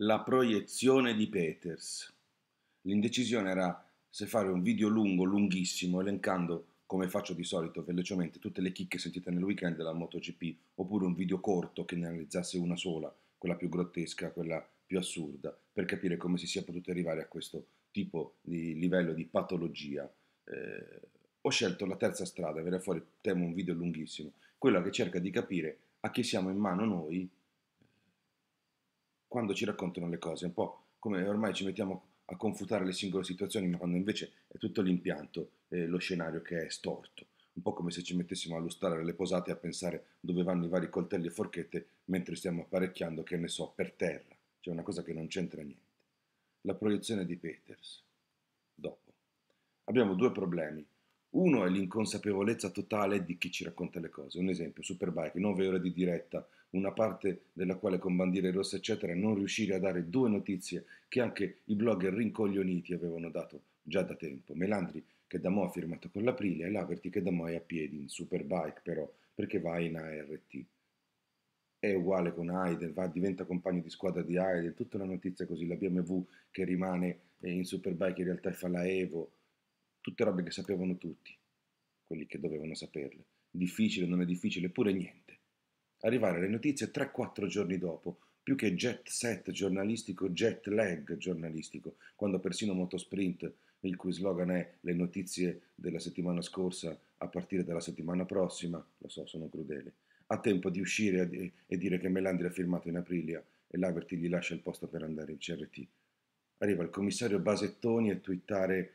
la proiezione di Peters. L'indecisione era se fare un video lungo, lunghissimo, elencando come faccio di solito velocemente tutte le chicche sentite nel weekend della MotoGP, oppure un video corto che ne analizzasse una sola, quella più grottesca, quella più assurda, per capire come si sia potuto arrivare a questo tipo di livello di patologia. Eh, ho scelto la terza strada, verrà fuori temo un video lunghissimo, quella che cerca di capire a chi siamo in mano noi quando ci raccontano le cose, un po' come ormai ci mettiamo a confutare le singole situazioni, ma quando invece è tutto l'impianto, eh, lo scenario che è storto, un po' come se ci mettessimo a lustrare le posate a pensare dove vanno i vari coltelli e forchette mentre stiamo apparecchiando, che ne so, per terra, cioè una cosa che non c'entra niente. La proiezione di Peters. Dopo. Abbiamo due problemi. Uno è l'inconsapevolezza totale di chi ci racconta le cose. Un esempio, Superbike, 9 ore di diretta, una parte della quale con bandiere rosse eccetera non riuscire a dare due notizie che anche i blogger rincoglioniti avevano dato già da tempo. Melandri che da mo ha firmato con l'Aprilia e Laverty che da mo è a piedi in superbike però perché va in ART. È uguale con Aiden, va, diventa compagno di squadra di Aiden, tutta una notizia così, la BMW che rimane eh, in superbike in realtà fa la Evo, tutte robe che sapevano tutti, quelli che dovevano saperle. Difficile, non è difficile, pure niente arrivare le notizie 3-4 giorni dopo, più che jet set giornalistico, jet lag giornalistico, quando persino Motosprint, il cui slogan è le notizie della settimana scorsa a partire dalla settimana prossima, lo so, sono crudele, ha tempo di uscire e dire che Melandri ha firmato in aprilia e Laverty gli lascia il posto per andare in CRT. Arriva il commissario Basettoni a twittare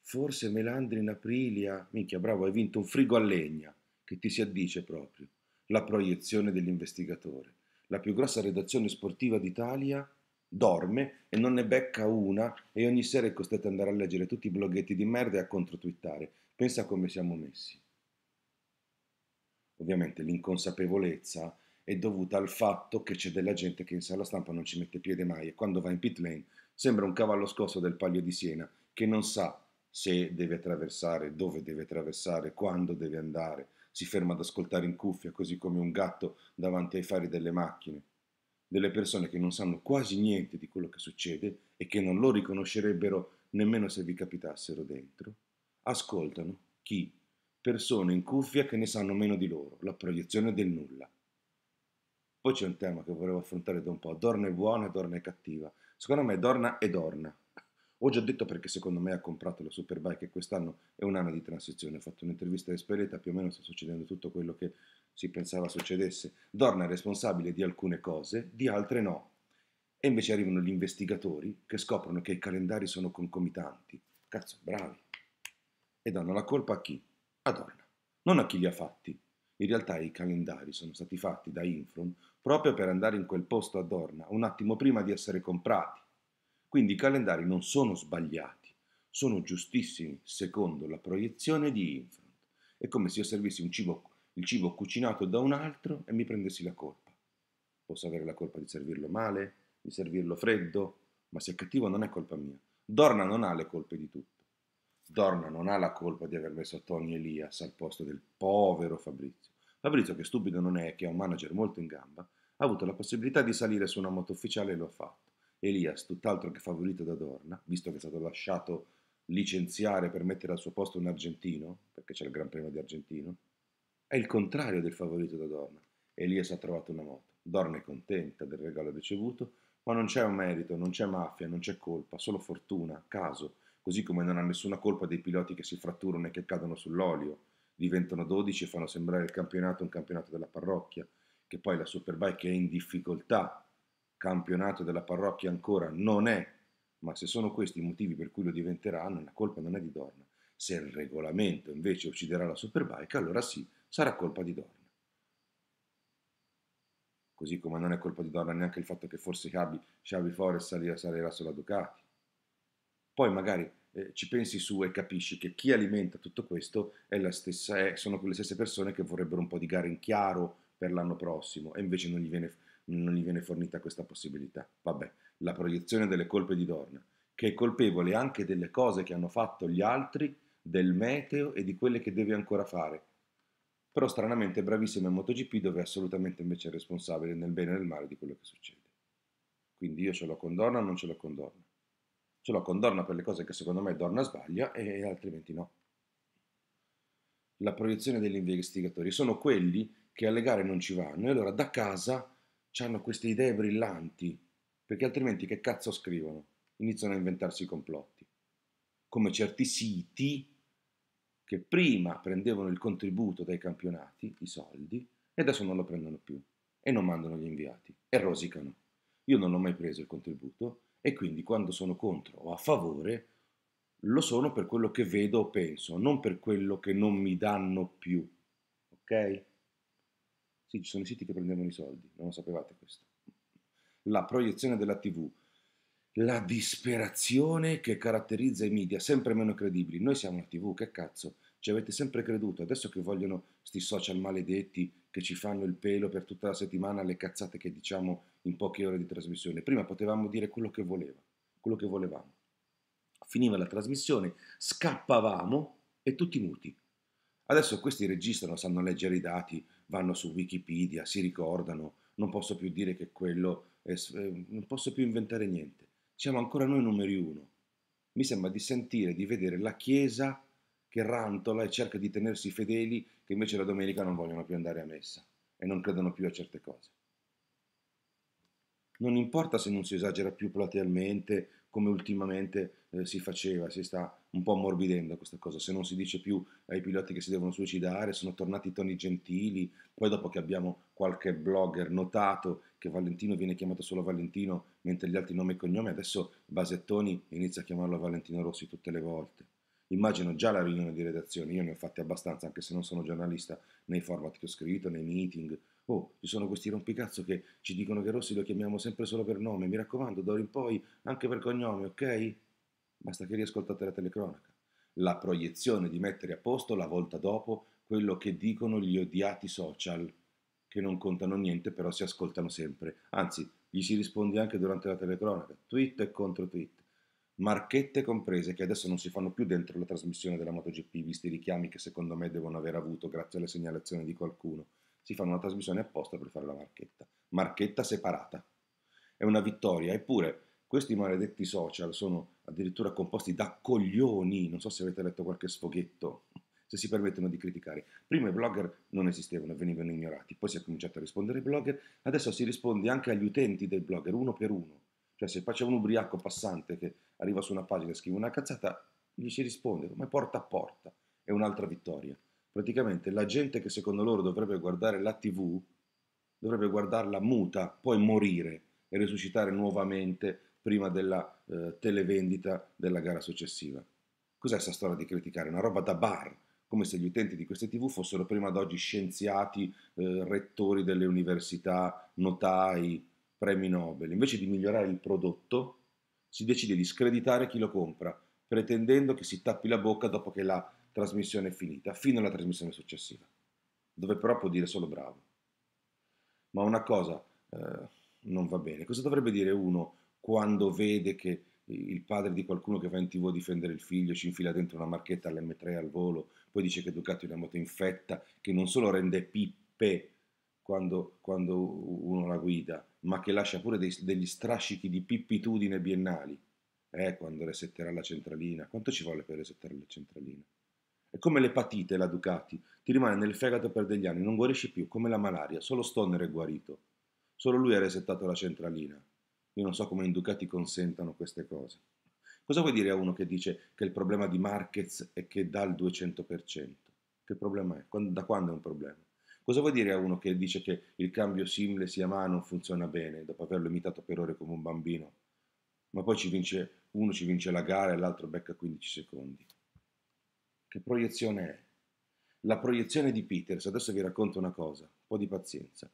forse Melandri in aprilia, minchia bravo, hai vinto un frigo a legna, che ti si addice proprio la proiezione dell'investigatore. La più grossa redazione sportiva d'Italia dorme e non ne becca una e ogni sera è costretta ad andare a leggere tutti i bloghetti di merda e a controtwittare. Pensa come siamo messi. Ovviamente l'inconsapevolezza è dovuta al fatto che c'è della gente che in sala stampa non ci mette piede mai e quando va in pit lane sembra un cavallo scosso del Palio di Siena che non sa se deve attraversare, dove deve attraversare, quando deve andare, si ferma ad ascoltare in cuffia, così come un gatto davanti ai fari delle macchine, delle persone che non sanno quasi niente di quello che succede e che non lo riconoscerebbero nemmeno se vi capitassero dentro, ascoltano chi? Persone in cuffia che ne sanno meno di loro, la proiezione del nulla. Poi c'è un tema che volevo affrontare da un po', Dorna è buona, Dorna è cattiva. Secondo me Dorna è Dorna, ho già detto perché secondo me ha comprato la Superbike e quest'anno è un anno di transizione. Ho fatto un'intervista a Espereta, più o meno sta succedendo tutto quello che si pensava succedesse. Dorna è responsabile di alcune cose, di altre no. E invece arrivano gli investigatori che scoprono che i calendari sono concomitanti. Cazzo, bravi. E danno la colpa a chi? A Dorna. Non a chi li ha fatti. In realtà i calendari sono stati fatti da Infron proprio per andare in quel posto a Dorna un attimo prima di essere comprati quindi i calendari non sono sbagliati, sono giustissimi secondo la proiezione di Infront. È come se io servissi cibo, il cibo cucinato da un altro e mi prendessi la colpa. Posso avere la colpa di servirlo male, di servirlo freddo, ma se è cattivo non è colpa mia. Dorna non ha le colpe di tutto. Dorna non ha la colpa di aver messo Tony Elias al posto del povero Fabrizio. Fabrizio, che stupido non è, che è un manager molto in gamba, ha avuto la possibilità di salire su una moto ufficiale e lo ha fatto. Elias, tutt'altro che favorito da Dorna, visto che è stato lasciato licenziare per mettere al suo posto un argentino, perché c'è il Gran Premio di Argentino, è il contrario del favorito da Dorna. Elias ha trovato una moto. Dorna è contenta del regalo ricevuto, ma non c'è un merito, non c'è mafia, non c'è colpa, solo fortuna, caso, così come non ha nessuna colpa dei piloti che si fratturano e che cadono sull'olio, diventano 12 e fanno sembrare il campionato un campionato della parrocchia, che poi la Superbike è in difficoltà campionato della parrocchia ancora non è, ma se sono questi i motivi per cui lo diventeranno, la colpa non è di Dorna. Se il regolamento invece ucciderà la Superbike, allora sì, sarà colpa di Dorna. Così come non è colpa di Dorna neanche il fatto che forse Xavi, Xavi Forest salirà, salirà sulla Ducati. Poi magari eh, ci pensi su e capisci che chi alimenta tutto questo stessa, è, eh, sono quelle stesse persone che vorrebbero un po' di gare in chiaro per l'anno prossimo e invece non gli viene non gli viene fornita questa possibilità. Vabbè, la proiezione delle colpe di Dorna, che è colpevole anche delle cose che hanno fatto gli altri, del meteo e di quelle che deve ancora fare. Però stranamente è bravissimo in MotoGP dove è assolutamente invece responsabile nel bene e nel male di quello che succede. Quindi io ce l'ho con Dorna o non ce l'ho con Dorna. Ce l'ho con Dorna per le cose che secondo me Dorna sbaglia e altrimenti no. La proiezione degli investigatori sono quelli che alle gare non ci vanno e allora da casa hanno queste idee brillanti, perché altrimenti che cazzo scrivono? Iniziano a inventarsi i complotti. Come certi siti che prima prendevano il contributo dai campionati, i soldi, e adesso non lo prendono più e non mandano gli inviati e rosicano. Io non ho mai preso il contributo e quindi quando sono contro o a favore lo sono per quello che vedo o penso, non per quello che non mi danno più. Ok? Sì, ci sono i siti che prendevano i soldi, non lo sapevate questo. La proiezione della TV, la disperazione che caratterizza i media, sempre meno credibili. Noi siamo la TV, che cazzo? Ci avete sempre creduto, adesso che vogliono sti social maledetti che ci fanno il pelo per tutta la settimana le cazzate che diciamo in poche ore di trasmissione. Prima potevamo dire quello che voleva, quello che volevamo. Finiva la trasmissione, scappavamo e tutti muti. Adesso questi registrano, sanno leggere i dati, vanno su Wikipedia, si ricordano, non posso più dire che quello, è, eh, non posso più inventare niente. Siamo ancora noi numeri uno. Mi sembra di sentire, di vedere la Chiesa che rantola e cerca di tenersi fedeli che invece la domenica non vogliono più andare a messa e non credono più a certe cose. Non importa se non si esagera più platealmente, come ultimamente eh, si faceva, si sta un po' ammorbidendo questa cosa, se non si dice più ai piloti che si devono suicidare, sono tornati i toni gentili, poi dopo che abbiamo qualche blogger notato che Valentino viene chiamato solo Valentino, mentre gli altri nomi e cognomi, adesso Basettoni inizia a chiamarlo Valentino Rossi tutte le volte. Immagino già la riunione di redazione, io ne ho fatte abbastanza, anche se non sono giornalista, nei format che ho scritto, nei meeting, Oh, ci sono questi rompicazzo che ci dicono che Rossi lo chiamiamo sempre solo per nome. Mi raccomando, d'ora in poi anche per cognome, ok? Basta che riascoltate la telecronaca. La proiezione di mettere a posto la volta dopo quello che dicono gli odiati social, che non contano niente però si ascoltano sempre. Anzi, gli si risponde anche durante la telecronaca, tweet e contro tweet. Marchette comprese che adesso non si fanno più dentro la trasmissione della MotoGP, visti i richiami che secondo me devono aver avuto grazie alle segnalazioni di qualcuno. Si fanno una trasmissione apposta per fare la marchetta. Marchetta separata. È una vittoria, eppure questi maledetti social sono addirittura composti da coglioni, non so se avete letto qualche sfoghetto, se si permettono di criticare. Prima i blogger non esistevano, venivano ignorati, poi si è cominciato a rispondere ai blogger, adesso si risponde anche agli utenti del blogger, uno per uno. Cioè se c'è un ubriaco passante che arriva su una pagina e scrive una cazzata, gli si risponde, come porta a porta, è un'altra vittoria. Praticamente la gente che secondo loro dovrebbe guardare la tv, dovrebbe guardarla muta, poi morire e resuscitare nuovamente prima della eh, televendita della gara successiva. Cos'è questa storia di criticare? Una roba da bar, come se gli utenti di queste tv fossero prima ad oggi scienziati, eh, rettori delle università, notai, premi Nobel. Invece di migliorare il prodotto, si decide di screditare chi lo compra, pretendendo che si tappi la bocca dopo che la trasmissione è finita, fino alla trasmissione successiva, dove però può dire solo bravo. Ma una cosa eh, non va bene. Cosa dovrebbe dire uno quando vede che il padre di qualcuno che va in tv a difendere il figlio ci infila dentro una marchetta all'M3 al volo, poi dice che Ducati è una moto infetta, che non solo rende pippe quando, quando uno la guida, ma che lascia pure dei, degli strascichi di pippitudine biennali. Eh, quando resetterà la centralina, quanto ci vuole per resettare la centralina? È come l'epatite, la Ducati, ti rimane nel fegato per degli anni, non guarisci più, come la malaria, solo Stoner è guarito, solo lui ha resettato la centralina io non so come in Ducati consentano queste cose. Cosa vuoi dire a uno che dice che il problema di Marquez è che dà il 200%? Che problema è? Da quando è un problema? Cosa vuoi dire a uno che dice che il cambio simile sia Yamaha non funziona bene dopo averlo imitato per ore come un bambino? Ma poi ci vince, uno ci vince la gara e l'altro becca 15 secondi. Che proiezione è? La proiezione di Peters, adesso vi racconto una cosa, un po' di pazienza.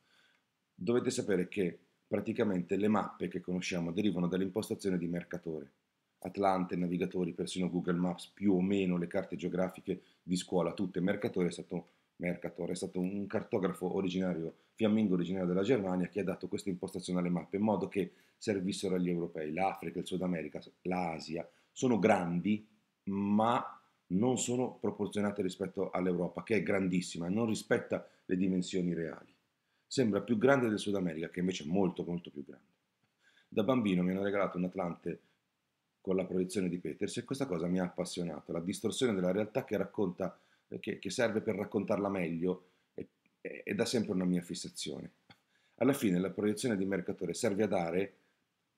Dovete sapere che Praticamente le mappe che conosciamo derivano dall'impostazione di Mercatore. Atlante, navigatori, persino Google Maps, più o meno le carte geografiche di scuola, tutte. Mercatore è stato, Mercatore è stato un cartografo originario, fiammingo originario della Germania, che ha dato questa impostazione alle mappe in modo che servissero agli europei. L'Africa, il Sud America, l'Asia sono grandi, ma non sono proporzionate rispetto all'Europa, che è grandissima, non rispetta le dimensioni reali sembra più grande del Sud America, che invece è molto molto più grande. Da bambino mi hanno regalato un Atlante con la proiezione di Peters e questa cosa mi ha appassionato, la distorsione della realtà che, racconta, che, che serve per raccontarla meglio è, è, è da sempre una mia fissazione. Alla fine la proiezione di Mercatore serve a dare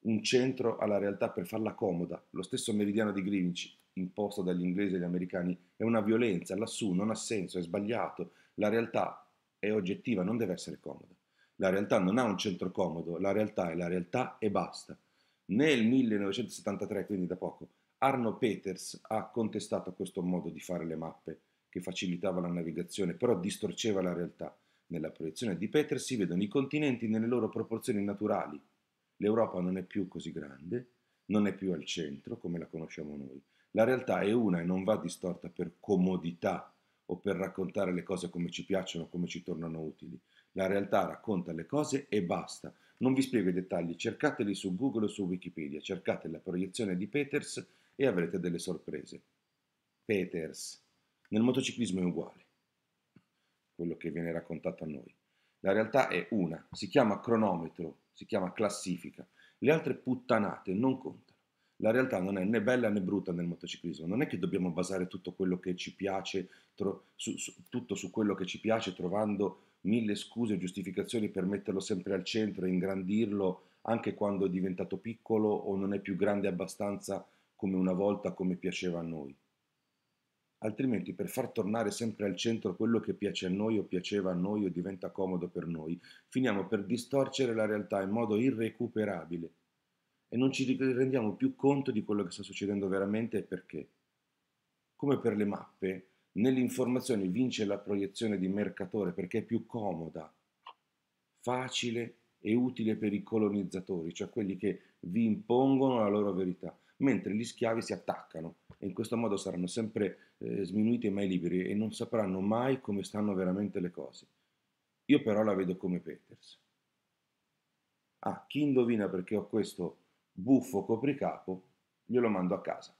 un centro alla realtà per farla comoda. Lo stesso meridiano di Greenwich, imposto dagli inglesi e gli americani, è una violenza, lassù non ha senso, è sbagliato. La realtà è oggettiva, non deve essere comoda. La realtà non ha un centro comodo, la realtà è la realtà e basta. Nel 1973, quindi da poco, Arno Peters ha contestato questo modo di fare le mappe che facilitava la navigazione, però distorceva la realtà. Nella proiezione di Peters si vedono i continenti nelle loro proporzioni naturali. L'Europa non è più così grande, non è più al centro come la conosciamo noi. La realtà è una e non va distorta per comodità o per raccontare le cose come ci piacciono, come ci tornano utili. La realtà racconta le cose e basta. Non vi spiego i dettagli, cercateli su Google o su Wikipedia, cercate la proiezione di Peters e avrete delle sorprese. Peters. Nel motociclismo è uguale, quello che viene raccontato a noi. La realtà è una, si chiama cronometro, si chiama classifica. Le altre puttanate non contano la realtà non è né bella né brutta nel motociclismo, non è che dobbiamo basare tutto quello che ci piace, tro- su, su, tutto su quello che ci piace, trovando mille scuse e giustificazioni per metterlo sempre al centro e ingrandirlo anche quando è diventato piccolo o non è più grande abbastanza come una volta come piaceva a noi. Altrimenti per far tornare sempre al centro quello che piace a noi o piaceva a noi o diventa comodo per noi, finiamo per distorcere la realtà in modo irrecuperabile e non ci rendiamo più conto di quello che sta succedendo veramente e perché. Come per le mappe, nell'informazione vince la proiezione di mercatore perché è più comoda, facile e utile per i colonizzatori, cioè quelli che vi impongono la loro verità, mentre gli schiavi si attaccano e in questo modo saranno sempre eh, sminuiti e mai liberi e non sapranno mai come stanno veramente le cose. Io però la vedo come Peters. Ah, chi indovina perché ho questo buffo copricapo, glielo mando a casa.